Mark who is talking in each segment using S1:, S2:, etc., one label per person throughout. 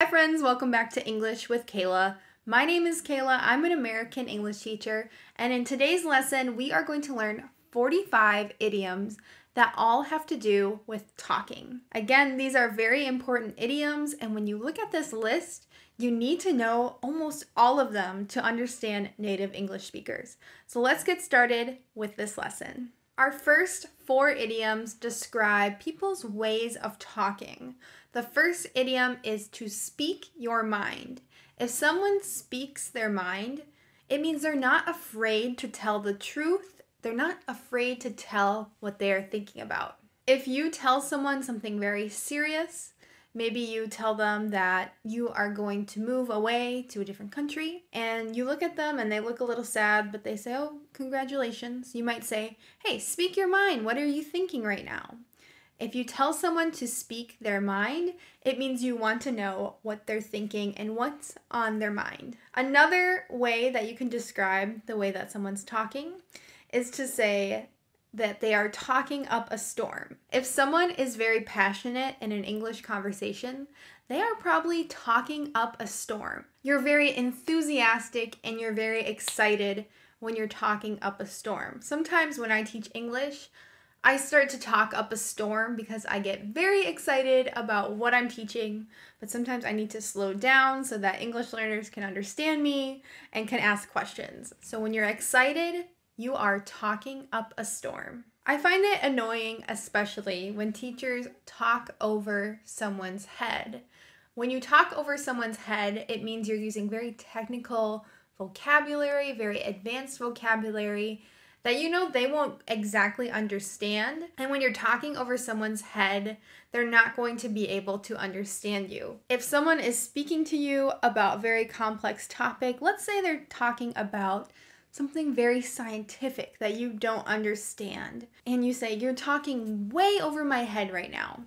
S1: Hi friends, welcome back to English with Kayla. My name is Kayla, I'm an American English teacher, and in today's lesson we are going to learn 45 idioms that all have to do with talking. Again, these are very important idioms, and when you look at this list, you need to know almost all of them to understand native English speakers. So let's get started with this lesson. Our first four idioms describe people's ways of talking. The first idiom is to speak your mind. If someone speaks their mind, it means they're not afraid to tell the truth. They're not afraid to tell what they are thinking about. If you tell someone something very serious, Maybe you tell them that you are going to move away to a different country and you look at them and they look a little sad, but they say, Oh, congratulations. You might say, Hey, speak your mind. What are you thinking right now? If you tell someone to speak their mind, it means you want to know what they're thinking and what's on their mind. Another way that you can describe the way that someone's talking is to say, that they are talking up a storm. If someone is very passionate in an English conversation, they are probably talking up a storm. You're very enthusiastic and you're very excited when you're talking up a storm. Sometimes when I teach English, I start to talk up a storm because I get very excited about what I'm teaching, but sometimes I need to slow down so that English learners can understand me and can ask questions. So when you're excited, you are talking up a storm. I find it annoying, especially when teachers talk over someone's head. When you talk over someone's head, it means you're using very technical vocabulary, very advanced vocabulary that you know they won't exactly understand. And when you're talking over someone's head, they're not going to be able to understand you. If someone is speaking to you about very complex topic, let's say they're talking about something very scientific that you don't understand, and you say, You're talking way over my head right now.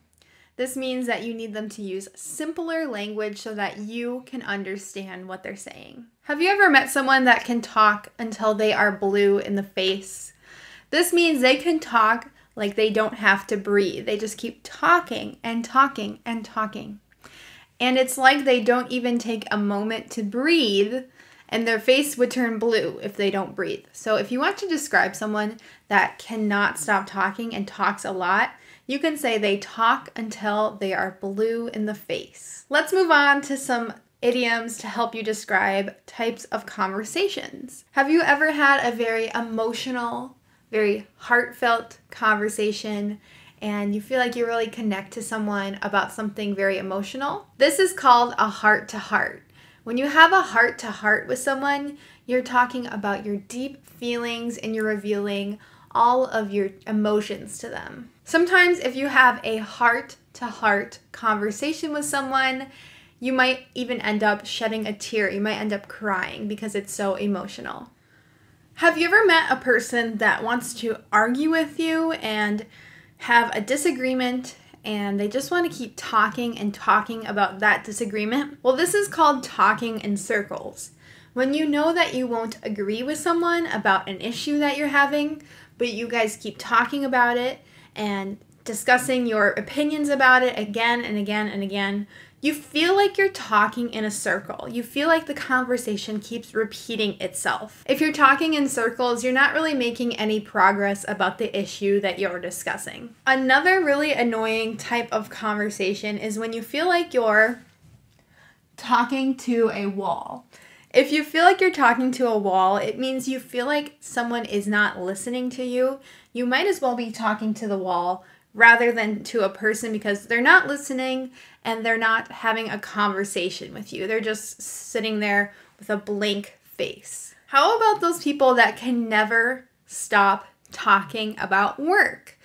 S1: This means that you need them to use simpler language so that you can understand what they're saying. Have you ever met someone that can talk until they are blue in the face? This means they can talk like they don't have to breathe. They just keep talking and talking and talking. And it's like they don't even take a moment to breathe and their face would turn blue if they don't breathe. So, if you want to describe someone that cannot stop talking and talks a lot, you can say they talk until they are blue in the face. Let's move on to some idioms to help you describe types of conversations. Have you ever had a very emotional, very heartfelt conversation? And you feel like you really connect to someone about something very emotional. This is called a heart to heart. When you have a heart to heart with someone, you're talking about your deep feelings and you're revealing all of your emotions to them. Sometimes, if you have a heart to heart conversation with someone, you might even end up shedding a tear. You might end up crying because it's so emotional. Have you ever met a person that wants to argue with you and have a disagreement and they just want to keep talking and talking about that disagreement. Well, this is called talking in circles. When you know that you won't agree with someone about an issue that you're having, but you guys keep talking about it and discussing your opinions about it again and again and again you feel like you're talking in a circle. You feel like the conversation keeps repeating itself. If you're talking in circles, you're not really making any progress about the issue that you're discussing. Another really annoying type of conversation is when you feel like you're talking to a wall. If you feel like you're talking to a wall, it means you feel like someone is not listening to you. You might as well be talking to the wall rather than to a person because they're not listening and they're not having a conversation with you. They're just sitting there with a blank face. How about those people that can never stop talking about work?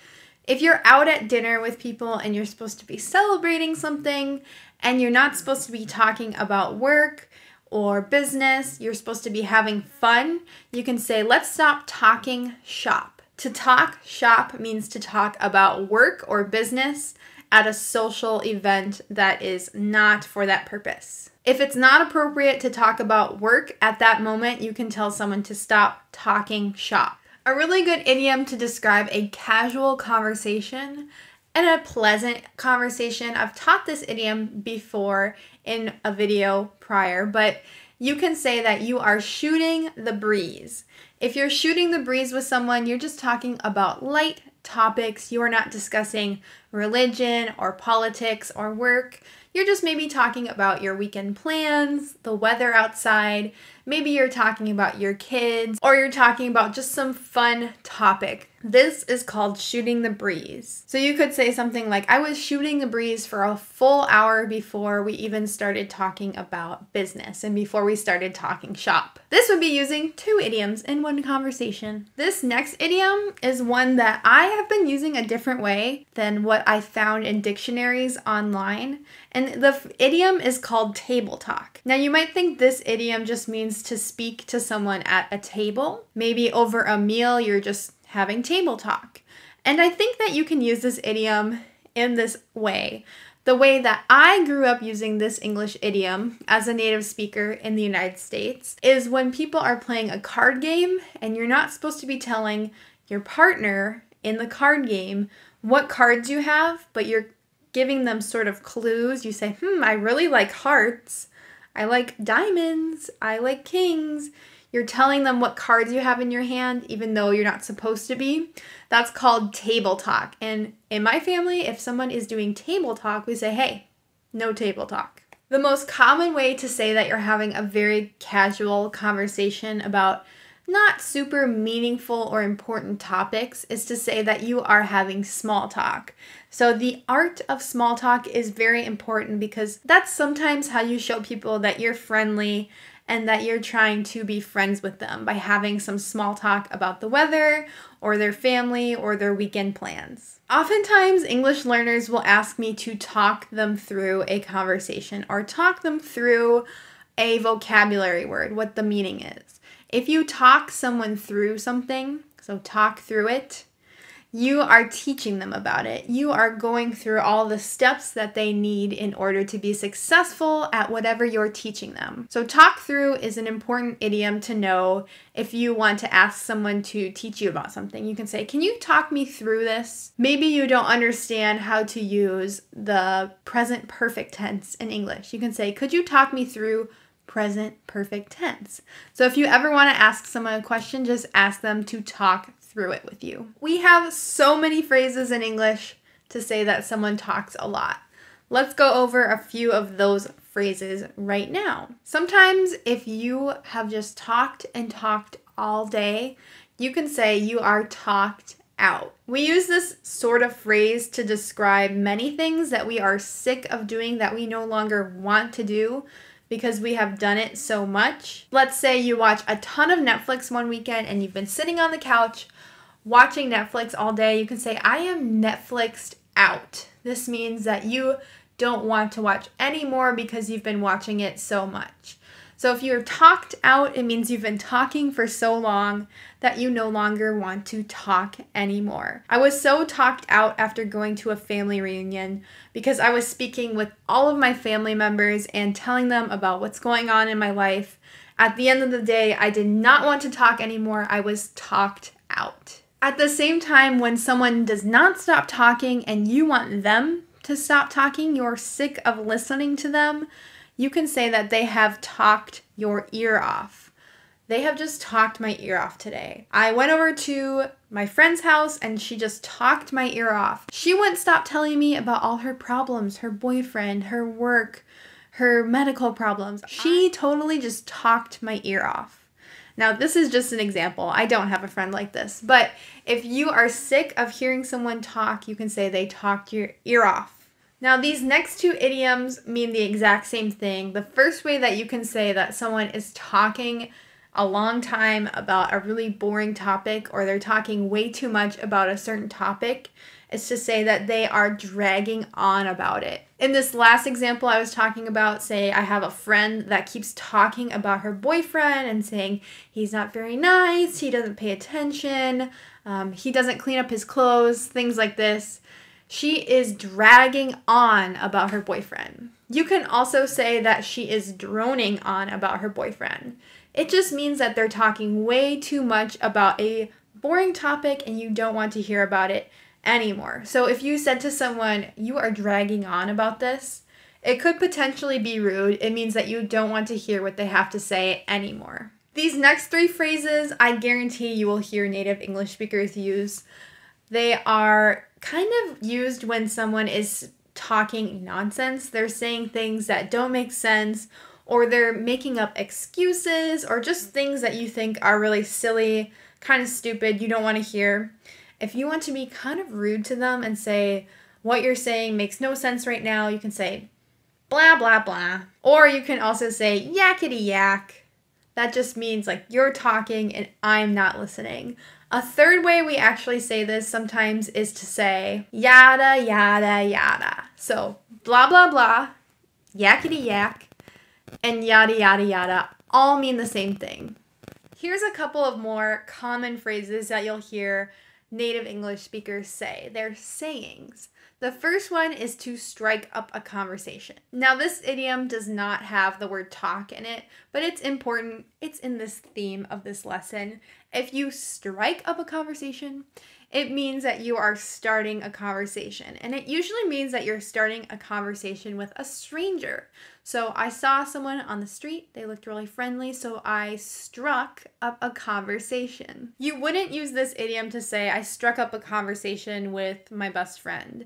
S1: If you're out at dinner with people and you're supposed to be celebrating something and you're not supposed to be talking about work, or business, you're supposed to be having fun, you can say, let's stop talking shop. To talk shop means to talk about work or business at a social event that is not for that purpose. If it's not appropriate to talk about work at that moment, you can tell someone to stop talking shop. A really good idiom to describe a casual conversation and a pleasant conversation. I've taught this idiom before in a video prior, but you can say that you are shooting the breeze. If you're shooting the breeze with someone, you're just talking about light topics. You are not discussing religion or politics or work. You're just maybe talking about your weekend plans, the weather outside. Maybe you're talking about your kids or you're talking about just some fun topic. This is called shooting the breeze. So you could say something like, I was shooting the breeze for a full hour before we even started talking about business and before we started talking shop. This would be using two idioms in one conversation. This next idiom is one that I have been using a different way than what I found in dictionaries online. And the idiom is called table talk. Now you might think this idiom just means to speak to someone at a table. Maybe over a meal, you're just having table talk. And I think that you can use this idiom in this way. The way that I grew up using this English idiom as a native speaker in the United States is when people are playing a card game and you're not supposed to be telling your partner in the card game what cards you have, but you're giving them sort of clues. You say, hmm, I really like hearts. I like diamonds. I like kings. You're telling them what cards you have in your hand, even though you're not supposed to be. That's called table talk. And in my family, if someone is doing table talk, we say, hey, no table talk. The most common way to say that you're having a very casual conversation about not super meaningful or important topics is to say that you are having small talk. So, the art of small talk is very important because that's sometimes how you show people that you're friendly and that you're trying to be friends with them by having some small talk about the weather or their family or their weekend plans. Oftentimes, English learners will ask me to talk them through a conversation or talk them through a vocabulary word, what the meaning is. If you talk someone through something, so talk through it, you are teaching them about it. You are going through all the steps that they need in order to be successful at whatever you're teaching them. So, talk through is an important idiom to know if you want to ask someone to teach you about something. You can say, Can you talk me through this? Maybe you don't understand how to use the present perfect tense in English. You can say, Could you talk me through? present perfect tense. So if you ever want to ask someone a question, just ask them to talk through it with you. We have so many phrases in English to say that someone talks a lot. Let's go over a few of those phrases right now. Sometimes, if you have just talked and talked all day, you can say you are talked out. We use this sort of phrase to describe many things that we are sick of doing that we no longer want to do because we have done it so much. Let's say you watch a ton of Netflix one weekend and you've been sitting on the couch watching Netflix all day, you can say, I am Netflixed out. This means that you don't want to watch anymore because you've been watching it so much. So if you're talked out, it means you've been talking for so long that you no longer want to talk anymore. I was so talked out after going to a family reunion because I was speaking with all of my family members and telling them about what's going on in my life. At the end of the day, I did not want to talk anymore. I was talked out. At the same time, when someone does not stop talking and you want them to stop talking, you're sick of listening to them, you can say that they have talked your ear off. They have just talked my ear off today. I went over to my friend's house and she just talked my ear off. She wouldn't stop telling me about all her problems, her boyfriend, her work, her medical problems. She totally just talked my ear off. Now, this is just an example. I don't have a friend like this. But if you are sick of hearing someone talk, you can say they talked your ear off. Now, these next two idioms mean the exact same thing. The first way that you can say that someone is talking a long time about a really boring topic or they're talking way too much about a certain topic it's to say that they are dragging on about it. In this last example, I was talking about, say, I have a friend that keeps talking about her boyfriend and saying he's not very nice, he doesn't pay attention, um, he doesn't clean up his clothes, things like this. She is dragging on about her boyfriend. You can also say that she is droning on about her boyfriend. It just means that they're talking way too much about a boring topic and you don't want to hear about it anymore. So if you said to someone, you are dragging on about this, it could potentially be rude. It means that you don't want to hear what they have to say anymore. These next three phrases, I guarantee you will hear native English speakers use. They are kind of used when someone is talking nonsense. They're saying things that don't make sense, or they're making up excuses, or just things that you think are really silly, kind of stupid, you don't want to hear. If you want to be kind of rude to them and say, what you're saying makes no sense right now, you can say, blah, blah, blah. Or you can also say, yakety yak. That just means like you're talking and I'm not listening. A third way we actually say this sometimes is to say yada, yada, yada. So blah, blah, blah, yakety yak, and yada, yada, yada all mean the same thing. Here's a couple of more common phrases that you'll hear native English speakers say, their sayings. The first one is to strike up a conversation. Now, this idiom does not have the word talk in it, but it's important. It's in this theme of this lesson. If you strike up a conversation, it means that you are starting a conversation, and it usually means that you're starting a conversation with a stranger. So I saw someone on the street, they looked really friendly, so I struck up a conversation. You wouldn't use this idiom to say, I struck up a conversation with my best friend.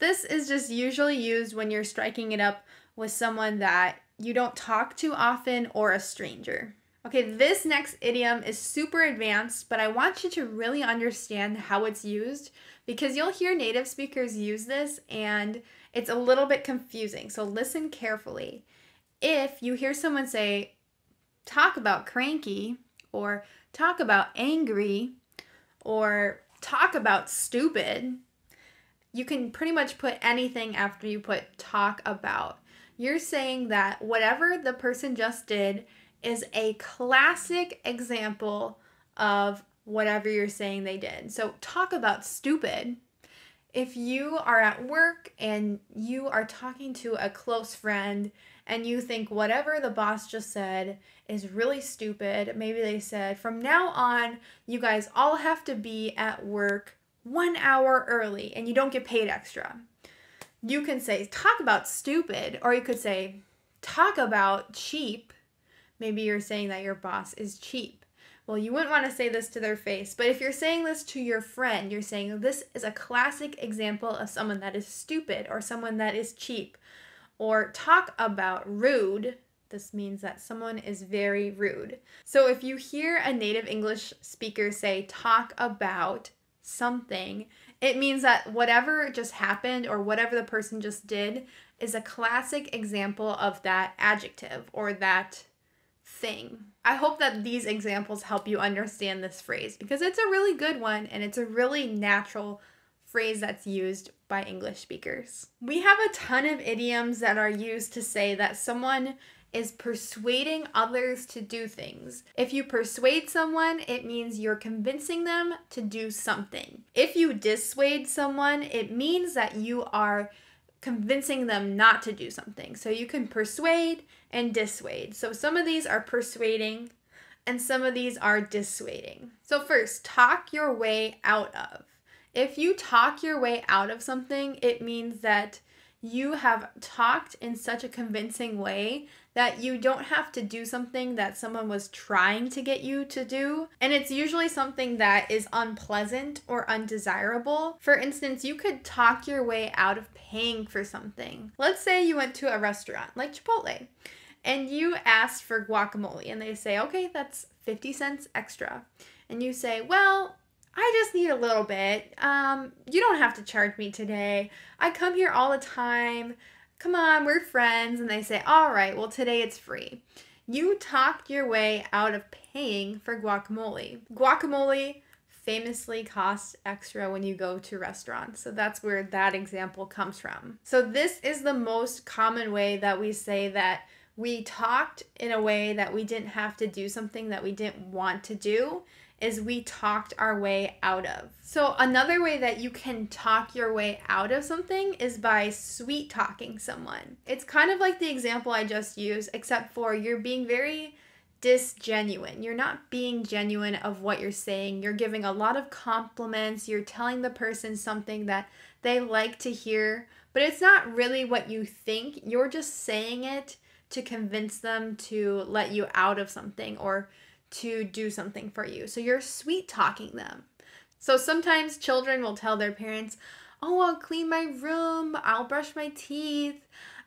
S1: This is just usually used when you're striking it up with someone that you don't talk to often or a stranger. Okay, this next idiom is super advanced, but I want you to really understand how it's used because you'll hear native speakers use this and it's a little bit confusing, so listen carefully. If you hear someone say, talk about cranky, or talk about angry, or talk about stupid, you can pretty much put anything after you put talk about. You're saying that whatever the person just did is a classic example of whatever you're saying they did. So, talk about stupid if you are at work and you are talking to a close friend and you think whatever the boss just said is really stupid, maybe they said, from now on, you guys all have to be at work one hour early and you don't get paid extra. You can say, talk about stupid, or you could say, talk about cheap. Maybe you're saying that your boss is cheap. Well, you wouldn't want to say this to their face, but if you're saying this to your friend, you're saying this is a classic example of someone that is stupid or someone that is cheap or talk about rude. This means that someone is very rude. So if you hear a native English speaker say talk about something, it means that whatever just happened or whatever the person just did is a classic example of that adjective or that thing. I hope that these examples help you understand this phrase because it's a really good one and it's a really natural phrase that's used by English speakers. We have a ton of idioms that are used to say that someone is persuading others to do things. If you persuade someone, it means you're convincing them to do something. If you dissuade someone, it means that you are convincing them not to do something. So you can persuade and dissuade. So some of these are persuading and some of these are dissuading. So, first, talk your way out of. If you talk your way out of something, it means that you have talked in such a convincing way that you don't have to do something that someone was trying to get you to do. And it's usually something that is unpleasant or undesirable. For instance, you could talk your way out of paying for something. Let's say you went to a restaurant like Chipotle and you asked for guacamole and they say, okay, that's 50 cents extra. And you say, well, I just need a little bit. Um, you don't have to charge me today. I come here all the time come on, we're friends. And they say, all right, well, today it's free. You talked your way out of paying for guacamole. Guacamole famously costs extra when you go to restaurants. So that's where that example comes from. So this is the most common way that we say that we talked in a way that we didn't have to do something that we didn't want to do is we talked our way out of. So, another way that you can talk your way out of something is by sweet talking someone. It's kind of like the example I just used, except for you're being very disgenuine. You're not being genuine of what you're saying. You're giving a lot of compliments. You're telling the person something that they like to hear, but it's not really what you think. You're just saying it to convince them to let you out of something or to do something for you. So you're sweet talking them. So sometimes children will tell their parents, Oh, I'll clean my room, I'll brush my teeth,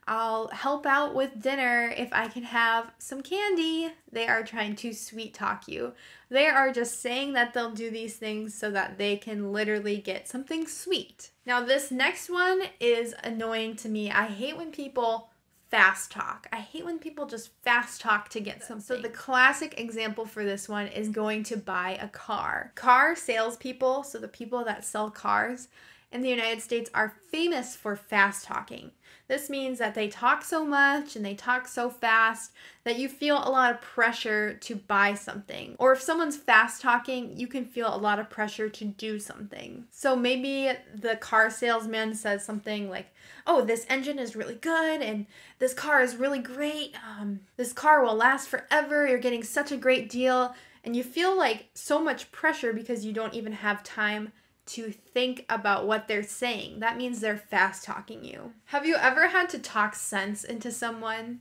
S1: I'll help out with dinner if I can have some candy. They are trying to sweet talk you. They are just saying that they'll do these things so that they can literally get something sweet. Now, this next one is annoying to me. I hate when people fast talk. I hate when people just fast talk to get something. So the classic example for this one is going to buy a car. Car salespeople, so the people that sell cars in the United States, are famous for fast talking. This means that they talk so much and they talk so fast that you feel a lot of pressure to buy something. Or if someone's fast talking, you can feel a lot of pressure to do something. So maybe the car salesman says something like, Oh, this engine is really good and this car is really great. Um, this car will last forever. You're getting such a great deal. And you feel like so much pressure because you don't even have time to think about what they're saying. That means they're fast talking you. Have you ever had to talk sense into someone?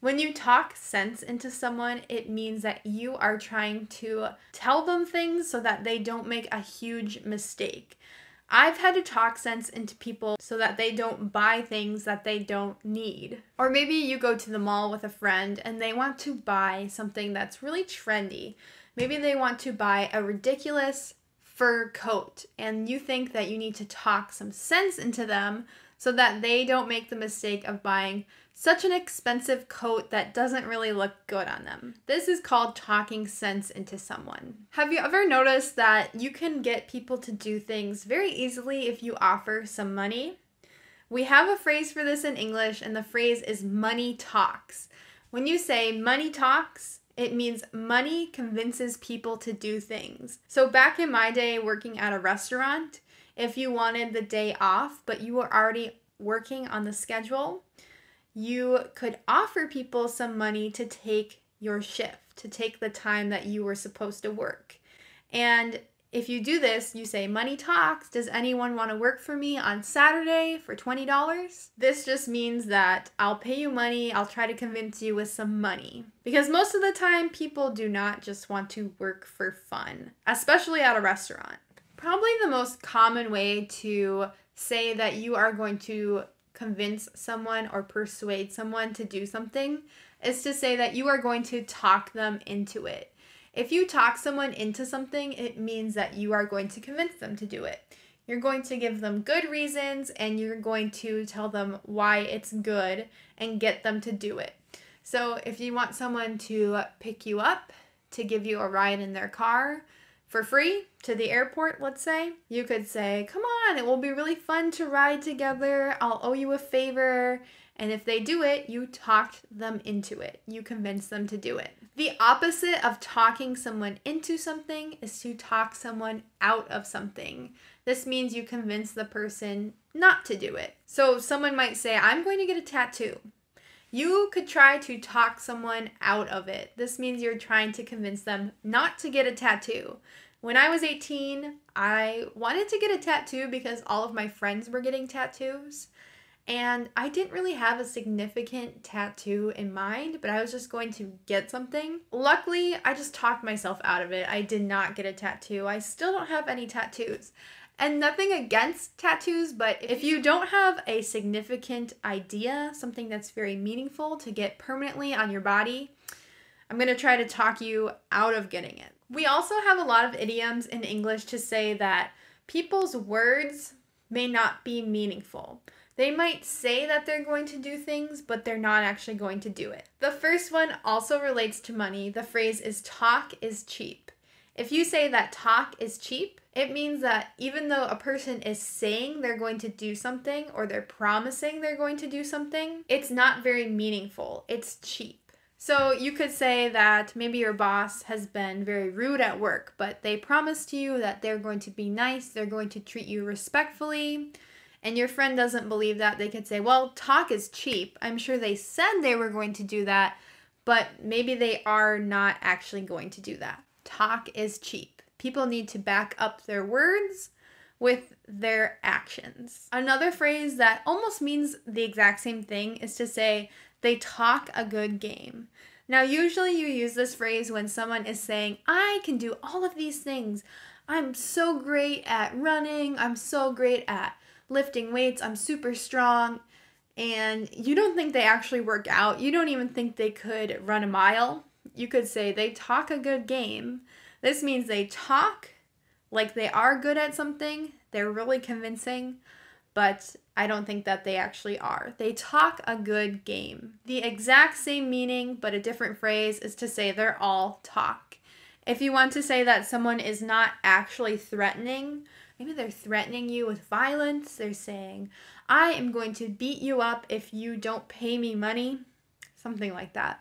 S1: When you talk sense into someone, it means that you are trying to tell them things so that they don't make a huge mistake. I've had to talk sense into people so that they don't buy things that they don't need. Or maybe you go to the mall with a friend and they want to buy something that's really trendy. Maybe they want to buy a ridiculous fur coat and you think that you need to talk some sense into them so that they don't make the mistake of buying such an expensive coat that doesn't really look good on them. This is called talking sense into someone. Have you ever noticed that you can get people to do things very easily if you offer some money? We have a phrase for this in English, and the phrase is money talks. When you say money talks, it means money convinces people to do things. So, back in my day working at a restaurant, if you wanted the day off, but you were already working on the schedule, you could offer people some money to take your shift, to take the time that you were supposed to work. And if you do this, you say, Money talks. Does anyone want to work for me on Saturday for $20? This just means that I'll pay you money, I'll try to convince you with some money. Because most of the time, people do not just want to work for fun, especially at a restaurant. Probably the most common way to say that you are going to convince someone or persuade someone to do something is to say that you are going to talk them into it. If you talk someone into something, it means that you are going to convince them to do it. You're going to give them good reasons and you're going to tell them why it's good and get them to do it. So, if you want someone to pick you up, to give you a ride in their car for free to the airport, let's say, you could say, Come on, it will be really fun to ride together. I'll owe you a favor. And if they do it, you talked them into it, you convinced them to do it. The opposite of talking someone into something is to talk someone out of something. This means you convince the person not to do it. So someone might say, I'm going to get a tattoo. You could try to talk someone out of it. This means you're trying to convince them not to get a tattoo. When I was 18, I wanted to get a tattoo because all of my friends were getting tattoos. And I didn't really have a significant tattoo in mind, but I was just going to get something. Luckily, I just talked myself out of it. I did not get a tattoo. I still don't have any tattoos. And nothing against tattoos, but if you don't have a significant idea, something that's very meaningful to get permanently on your body, I'm gonna try to talk you out of getting it. We also have a lot of idioms in English to say that people's words may not be meaningful. They might say that they're going to do things, but they're not actually going to do it. The first one also relates to money. The phrase is talk is cheap. If you say that talk is cheap, it means that even though a person is saying they're going to do something or they're promising they're going to do something, it's not very meaningful. It's cheap. So you could say that maybe your boss has been very rude at work, but they promised you that they're going to be nice, they're going to treat you respectfully, and your friend doesn't believe that, they could say, well, talk is cheap. I'm sure they said they were going to do that, but maybe they are not actually going to do that. Talk is cheap. People need to back up their words with their actions. Another phrase that almost means the exact same thing is to say, they talk a good game. Now, usually you use this phrase when someone is saying, I can do all of these things. I'm so great at running. I'm so great at lifting weights, I'm super strong, and you don't think they actually work out. You don't even think they could run a mile. You could say they talk a good game. This means they talk like they are good at something, they're really convincing, but I don't think that they actually are. They talk a good game. The exact same meaning, but a different phrase, is to say they're all talk. If you want to say that someone is not actually threatening, Maybe they're threatening you with violence. They're saying, I am going to beat you up if you don't pay me money. Something like that.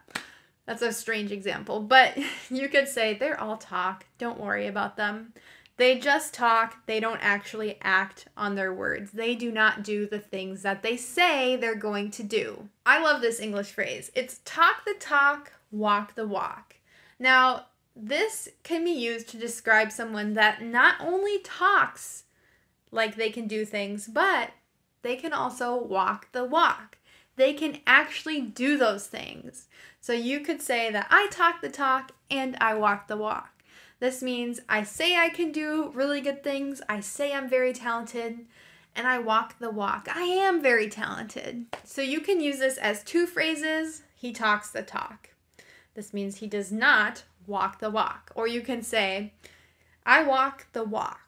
S1: That's a strange example, but you could say they're all talk. Don't worry about them. They just talk, they don't actually act on their words. They do not do the things that they say they're going to do. I love this English phrase. It's talk the talk, walk the walk. Now, this can be used to describe someone that not only talks like they can do things, but they can also walk the walk. They can actually do those things. So you could say that I talk the talk and I walk the walk. This means I say I can do really good things, I say I'm very talented, and I walk the walk. I am very talented. So you can use this as two phrases. He talks the talk. This means he does not walk the walk. Or you can say, I walk the walk.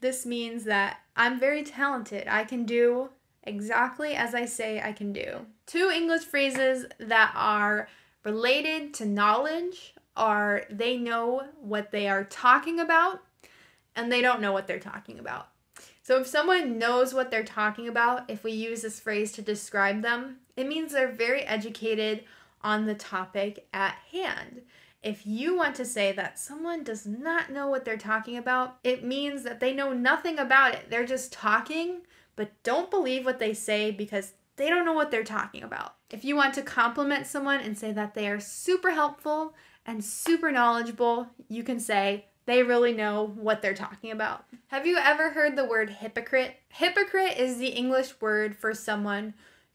S1: This means that I'm very talented. I can do exactly as I say I can do. Two English phrases that are related to knowledge are they know what they are talking about and they don't know what they're talking about. So if someone knows what they're talking about, if we use this phrase to describe them, it means they're very educated on the topic at hand. If you want to say that someone does not know what they're talking about, it means that they know nothing about it. They're just talking, but don't believe what they say because they don't know what they're talking about. If you want to compliment someone and say that they are super helpful and super knowledgeable, you can say, they really know what they're talking about. Have you ever heard the word hypocrite? Hypocrite is the English word for someone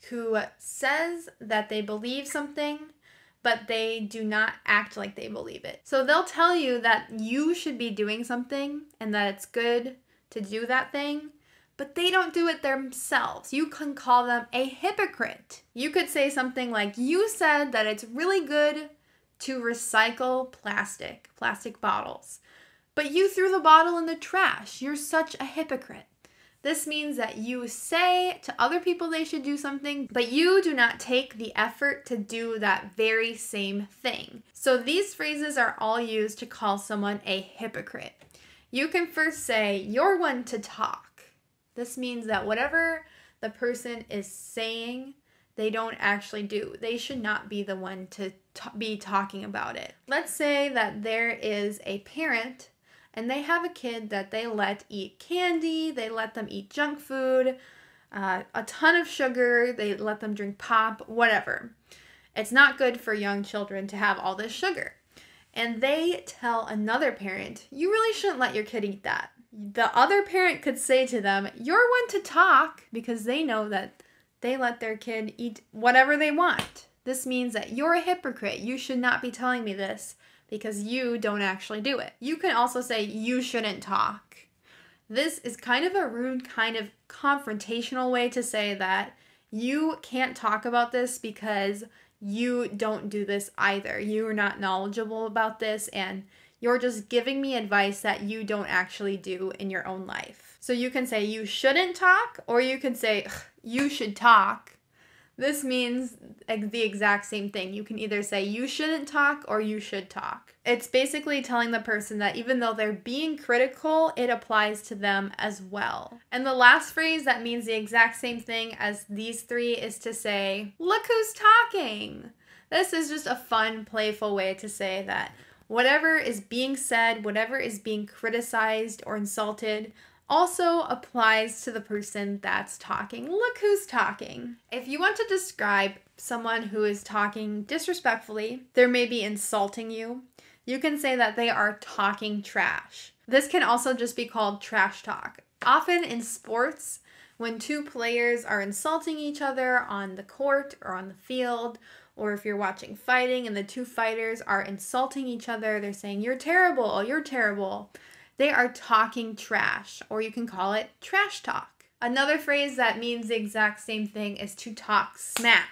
S1: who says that they believe something but they do not act like they believe it. So they'll tell you that you should be doing something and that it's good to do that thing, but they don't do it themselves. You can call them a hypocrite. You could say something like, You said that it's really good to recycle plastic, plastic bottles, but you threw the bottle in the trash. You're such a hypocrite. This means that you say to other people they should do something, but you do not take the effort to do that very same thing. So these phrases are all used to call someone a hypocrite. You can first say, You're one to talk. This means that whatever the person is saying, they don't actually do. They should not be the one to t- be talking about it. Let's say that there is a parent and they have a kid that they let eat candy, they let them eat junk food, uh, a ton of sugar, they let them drink pop, whatever. It's not good for young children to have all this sugar. And they tell another parent, you really shouldn't let your kid eat that. The other parent could say to them, you're one to talk, because they know that they let their kid eat whatever they want. This means that you're a hypocrite. You should not be telling me this because you don't actually do it. You can also say, you shouldn't talk. This is kind of a rude, kind of confrontational way to say that you can't talk about this because you don't do this either. You're not knowledgeable about this and you're just giving me advice that you don't actually do in your own life. So you can say you shouldn't talk or you can say you should talk this means the exact same thing. You can either say you shouldn't talk or you should talk. It's basically telling the person that even though they're being critical, it applies to them as well. And the last phrase that means the exact same thing as these three is to say, look who's talking. This is just a fun, playful way to say that whatever is being said, whatever is being criticized or insulted, also applies to the person that's talking. Look who's talking. If you want to describe someone who is talking disrespectfully, they're maybe insulting you, you can say that they are talking trash. This can also just be called trash talk. Often in sports, when two players are insulting each other on the court or on the field, or if you're watching fighting and the two fighters are insulting each other, they're saying, You're terrible, you're terrible. They are talking trash, or you can call it trash talk. Another phrase that means the exact same thing is to talk smack.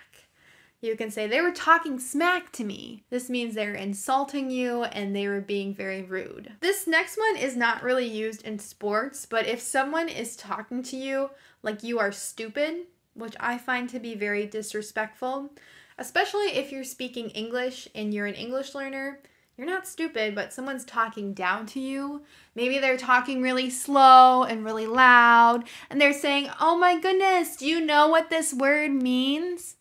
S1: You can say, they were talking smack to me. This means they were insulting you and they were being very rude. This next one is not really used in sports, but if someone is talking to you like you are stupid, which I find to be very disrespectful, especially if you're speaking English and you're an English learner, you're not stupid, but someone's talking down to you. Maybe they're talking really slow and really loud, and they're saying, Oh my goodness, do you know what this word means?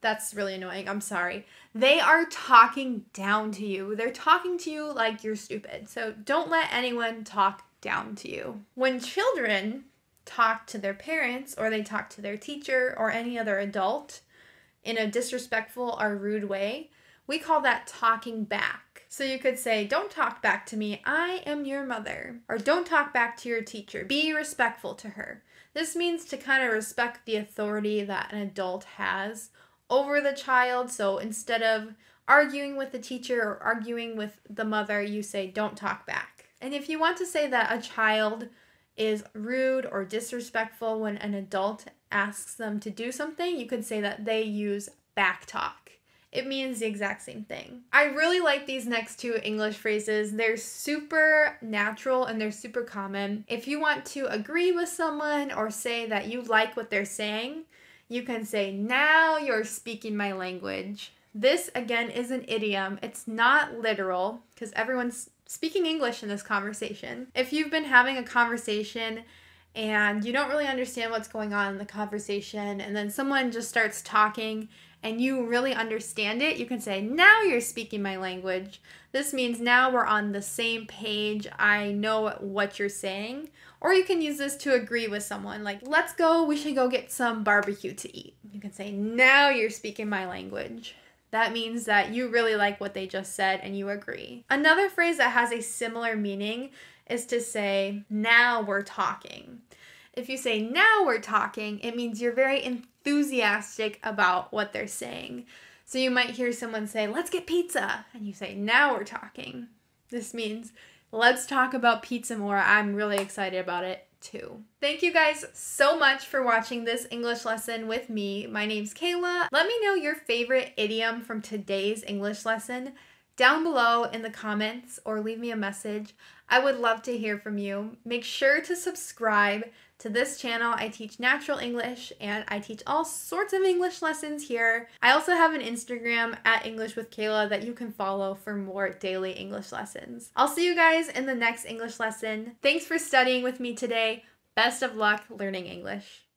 S1: That's really annoying. I'm sorry. They are talking down to you. They're talking to you like you're stupid. So don't let anyone talk down to you. When children talk to their parents or they talk to their teacher or any other adult in a disrespectful or rude way, we call that talking back. So you could say, Don't talk back to me, I am your mother. Or don't talk back to your teacher, be respectful to her. This means to kind of respect the authority that an adult has over the child. So instead of arguing with the teacher or arguing with the mother, you say, Don't talk back. And if you want to say that a child is rude or disrespectful when an adult asks them to do something, you could say that they use back talk it means the exact same thing. I really like these next two English phrases. They're super natural and they're super common. If you want to agree with someone or say that you like what they're saying, you can say, Now you're speaking my language. This again is an idiom. It's not literal because everyone's speaking English in this conversation. If you've been having a conversation and you don't really understand what's going on in the conversation, and then someone just starts talking and you really understand it, you can say, Now you're speaking my language. This means now we're on the same page. I know what you're saying. Or you can use this to agree with someone, like, Let's go, we should go get some barbecue to eat. You can say, Now you're speaking my language. That means that you really like what they just said and you agree. Another phrase that has a similar meaning is to say, Now we're talking. If you say now we're talking, it means you're very enthusiastic enthusiastic about what they're saying. So you might hear someone say, let's get pizza. And you say, now we're talking. This means, let's talk about pizza more. I'm really excited about it too. Thank you guys so much for watching this English lesson with me. My name's Kayla. Let me know your favorite idiom from today's English lesson down below in the comments or leave me a message. I would love to hear from you. Make sure to subscribe. To this channel, I teach natural English and I teach all sorts of English lessons here. I also have an Instagram at English with Kayla that you can follow for more daily English lessons. I'll see you guys in the next English lesson. Thanks for studying with me today. Best of luck learning English.